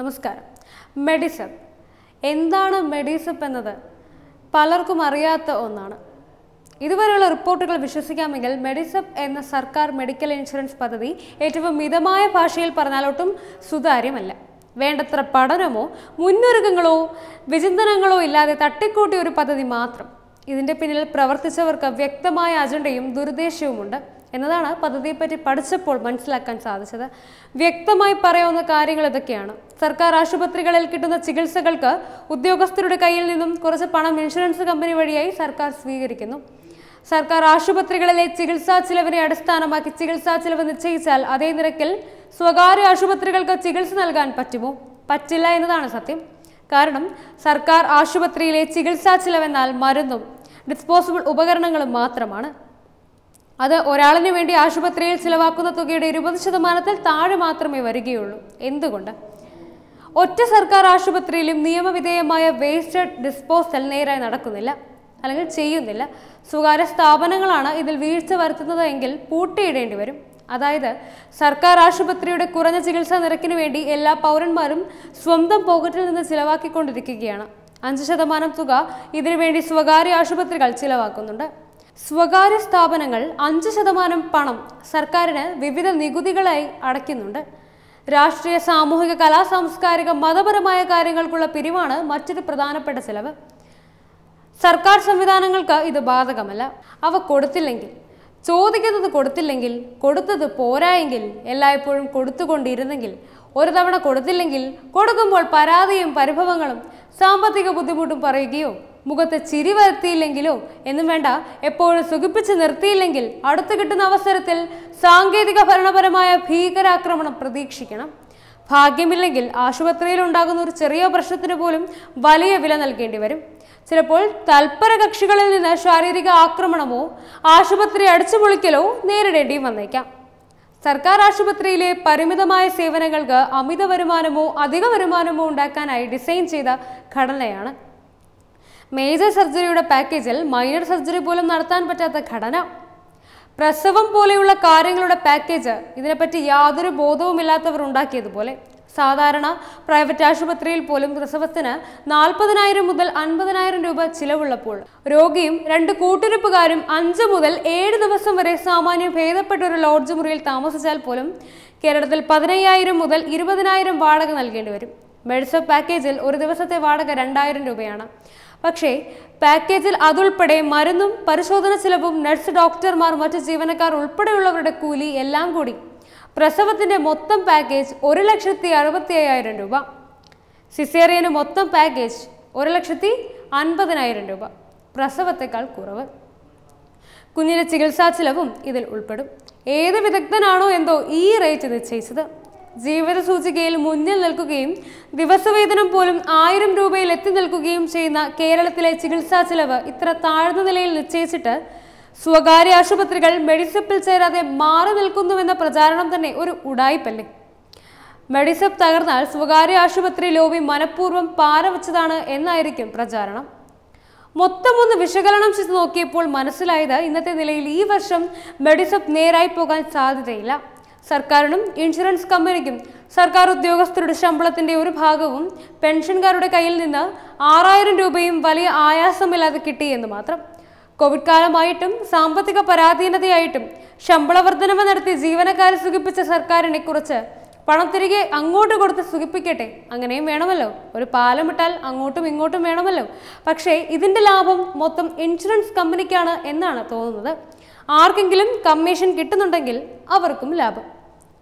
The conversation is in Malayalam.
നമസ്കാരം മെഡിസപ്പ് എന്താണ് മെഡിസപ്പ് എന്നത് പലർക്കും അറിയാത്ത ഒന്നാണ് ഇതുവരെയുള്ള റിപ്പോർട്ടുകൾ വിശ്വസിക്കാമെങ്കിൽ മെഡിസപ്പ് എന്ന സർക്കാർ മെഡിക്കൽ ഇൻഷുറൻസ് പദ്ധതി ഏറ്റവും മിതമായ ഭാഷയിൽ പറഞ്ഞാലൊട്ടും സുതാര്യമല്ല വേണ്ടത്ര പഠനമോ മുന്നൊരുക്കങ്ങളോ വിചിന്തനങ്ങളോ ഇല്ലാതെ തട്ടിക്കൂട്ടിയ ഒരു പദ്ധതി മാത്രം ഇതിൻ്റെ പിന്നിൽ പ്രവർത്തിച്ചവർക്ക് വ്യക്തമായ അജണ്ടയും ദുരുദ്ദേശവുമുണ്ട് എന്നതാണ് പദ്ധതിയെപ്പറ്റി പഠിച്ചപ്പോൾ മനസ്സിലാക്കാൻ സാധിച്ചത് വ്യക്തമായി പറയാവുന്ന കാര്യങ്ങൾ ഇതൊക്കെയാണ് സർക്കാർ ആശുപത്രികളിൽ കിട്ടുന്ന ചികിത്സകൾക്ക് ഉദ്യോഗസ്ഥരുടെ കയ്യിൽ നിന്നും കുറച്ച് പണം ഇൻഷുറൻസ് കമ്പനി വഴിയായി സർക്കാർ സ്വീകരിക്കുന്നു സർക്കാർ ആശുപത്രികളിലെ ചികിത്സാ ചിലവിനെ അടിസ്ഥാനമാക്കി ചികിത്സാ ചിലവ് നിശ്ചയിച്ചാൽ അതേ നിരക്കിൽ സ്വകാര്യ ആശുപത്രികൾക്ക് ചികിത്സ നൽകാൻ പറ്റുമോ പറ്റില്ല എന്നതാണ് സത്യം കാരണം സർക്കാർ ആശുപത്രിയിലെ ചികിത്സാ ചിലവെന്നാൽ മരുന്നും ഡിസ്പോസിബിൾ ഉപകരണങ്ങളും മാത്രമാണ് അത് ഒരാളിനു വേണ്ടി ആശുപത്രിയിൽ ചിലവാക്കുന്ന തുകയുടെ ഇരുപത് ശതമാനത്തിൽ താഴെ മാത്രമേ വരികയുള്ളൂ എന്തുകൊണ്ട് ഒറ്റ സർക്കാർ ആശുപത്രിയിലും നിയമവിധേയമായ വേസ്റ്റ് ഡിസ്പോസൽ നേരായി നടക്കുന്നില്ല അല്ലെങ്കിൽ ചെയ്യുന്നില്ല സ്വകാര്യ സ്ഥാപനങ്ങളാണ് ഇതിൽ വീഴ്ച വരുത്തുന്നതെങ്കിൽ പൂട്ടിയിടേണ്ടി വരും അതായത് സർക്കാർ ആശുപത്രിയുടെ കുറഞ്ഞ ചികിത്സാ നിരക്കിന് വേണ്ടി എല്ലാ പൗരന്മാരും സ്വന്തം പോക്കറ്റിൽ നിന്ന് ചിലവാക്കിക്കൊണ്ടിരിക്കുകയാണ് അഞ്ച് ശതമാനം തുക ഇതിനുവേണ്ടി സ്വകാര്യ ആശുപത്രികൾ ചിലവാക്കുന്നുണ്ട് സ്വകാര്യ സ്ഥാപനങ്ങൾ അഞ്ച് ശതമാനം പണം സർക്കാരിന് വിവിധ നികുതികളായി അടയ്ക്കുന്നുണ്ട് രാഷ്ട്രീയ സാമൂഹിക കലാ സാംസ്കാരിക മതപരമായ കാര്യങ്ങൾക്കുള്ള പിരിവാണ് മറ്റൊരു പ്രധാനപ്പെട്ട ചെലവ് സർക്കാർ സംവിധാനങ്ങൾക്ക് ഇത് ബാധകമല്ല അവ കൊടുത്തില്ലെങ്കിൽ ചോദിക്കുന്നത് കൊടുത്തില്ലെങ്കിൽ കൊടുത്തത് പോരായെങ്കിൽ എല്ലായ്പ്പോഴും കൊടുത്തുകൊണ്ടിരുന്നെങ്കിൽ ഒരു തവണ കൊടുത്തില്ലെങ്കിൽ കൊടുക്കുമ്പോൾ പരാതിയും പരിഭവങ്ങളും സാമ്പത്തിക ബുദ്ധിമുട്ടും പറയുകയോ മുഖത്ത് ചിരി വരുത്തിയില്ലെങ്കിലോ എന്നും വേണ്ട എപ്പോഴും സുഖിപ്പിച്ച് നിർത്തിയില്ലെങ്കിൽ അടുത്ത് കിട്ടുന്ന അവസരത്തിൽ സാങ്കേതിക ഭരണപരമായ ഭീകരാക്രമണം പ്രതീക്ഷിക്കണം ഭാഗ്യമില്ലെങ്കിൽ ആശുപത്രിയിൽ ഉണ്ടാകുന്ന ഒരു ചെറിയ പ്രശ്നത്തിന് പോലും വലിയ വില നൽകേണ്ടി വരും ചിലപ്പോൾ തൽപര കക്ഷികളിൽ നിന്ന് ശാരീരിക ആക്രമണമോ ആശുപത്രി അടിച്ചുപൊളിക്കലോ നേരിടേണ്ടിയും വന്നേക്കാം സർക്കാർ ആശുപത്രിയിലെ പരിമിതമായ സേവനങ്ങൾക്ക് അമിത വരുമാനമോ അധിക വരുമാനമോ ഉണ്ടാക്കാനായി ഡിസൈൻ ചെയ്ത ഘടനയാണ് മേജർ സർജറിയുടെ പാക്കേജിൽ മൈനർ സർജറി പോലും നടത്താൻ പറ്റാത്ത ഘടന പ്രസവം പോലെയുള്ള കാര്യങ്ങളുടെ പാക്കേജ് ഇതിനെപ്പറ്റി യാതൊരു ബോധവുമില്ലാത്തവർ ഉണ്ടാക്കിയതുപോലെ സാധാരണ പ്രൈവറ്റ് ആശുപത്രിയിൽ പോലും പ്രസവത്തിന് നാൽപ്പതിനായിരം മുതൽ അൻപതിനായിരം രൂപ ചിലവുള്ളപ്പോൾ രോഗിയും രണ്ട് കൂട്ടിരിപ്പുകാരും അഞ്ച് മുതൽ ഏഴ് ദിവസം വരെ സാമാന്യം ഭേദപ്പെട്ട ഒരു ലോഡ്ജ് മുറിയിൽ താമസിച്ചാൽ പോലും കേരളത്തിൽ പതിനയ്യായിരം മുതൽ ഇരുപതിനായിരം വാടക നൽകേണ്ടി വരും മെഡ്സോപ്പ് പാക്കേജിൽ ഒരു ദിവസത്തെ വാടക രണ്ടായിരം രൂപയാണ് പക്ഷേ പാക്കേജിൽ അതുൾപ്പെടെ മരുന്നും പരിശോധന ചിലവും നഴ്സ് ഡോക്ടർമാർ മറ്റ് ജീവനക്കാർ ഉൾപ്പെടെയുള്ളവരുടെ കൂലി എല്ലാം കൂടി പ്രസവത്തിൻ്റെ മൊത്തം പാക്കേജ് ഒരു ലക്ഷത്തി അറുപത്തി അയ്യായിരം രൂപ സിസേറിയന് മൊത്തം പാക്കേജ് ഒരു ലക്ഷത്തി അൻപതിനായിരം രൂപ പ്രസവത്തെക്കാൾ കുറവ് കുഞ്ഞിൻ്റെ ചികിത്സാ ചിലവും ഇതിൽ ഉൾപ്പെടും ഏത് വിദഗ്ധനാണോ എന്തോ ഈ റേറ്റ് നിശ്ചയിച്ചത് ജീവിത സൂചികയിൽ മുന്നിൽ നിൽക്കുകയും ദിവസവേതനം പോലും ആയിരം രൂപയിൽ എത്തി നിൽക്കുകയും ചെയ്യുന്ന കേരളത്തിലെ ചികിത്സാ ചെലവ് ഇത്ര താഴ്ന്ന നിലയിൽ നിശ്ചയിച്ചിട്ട് സ്വകാര്യ ആശുപത്രികൾ മെഡിസപ്പിൽ ചേരാതെ മാറി നിൽക്കുന്നുവെന്ന പ്രചാരണം തന്നെ ഒരു ഉടായ്പല്ലേ മെഡിസപ്പ് തകർന്നാൽ സ്വകാര്യ ആശുപത്രി ലോബി മനഃപൂർവ്വം പാരവച്ചതാണ് എന്നായിരിക്കും പ്രചാരണം ഒന്ന് വിശകലനം ചെയ്ത് നോക്കിയപ്പോൾ മനസ്സിലായത് ഇന്നത്തെ നിലയിൽ ഈ വർഷം മെഡിസപ്പ് നേരായി പോകാൻ സാധ്യതയില്ല സർക്കാരിനും ഇൻഷുറൻസ് കമ്പനിക്കും സർക്കാർ ഉദ്യോഗസ്ഥരുടെ ശമ്പളത്തിന്റെ ഒരു ഭാഗവും പെൻഷൻകാരുടെ കയ്യിൽ നിന്ന് ആറായിരം രൂപയും വലിയ ആയാസമില്ലാതെ കിട്ടിയെന്ന് മാത്രം കോവിഡ് കാലമായിട്ടും സാമ്പത്തിക പരാധീനതയായിട്ടും ശമ്പള വർധനവ് നടത്തി ജീവനക്കാരെ സുഖിപ്പിച്ച സർക്കാരിനെ കുറിച്ച് പണം തിരികെ അങ്ങോട്ട് കൊടുത്ത് സുഖിപ്പിക്കട്ടെ അങ്ങനെയും വേണമല്ലോ ഒരു പാലമിട്ടാൽ അങ്ങോട്ടും ഇങ്ങോട്ടും വേണമല്ലോ പക്ഷേ ഇതിന്റെ ലാഭം മൊത്തം ഇൻഷുറൻസ് കമ്പനിക്കാണ് എന്നാണ് തോന്നുന്നത് ആർക്കെങ്കിലും കമ്മീഷൻ കിട്ടുന്നുണ്ടെങ്കിൽ അവർക്കും ലാഭം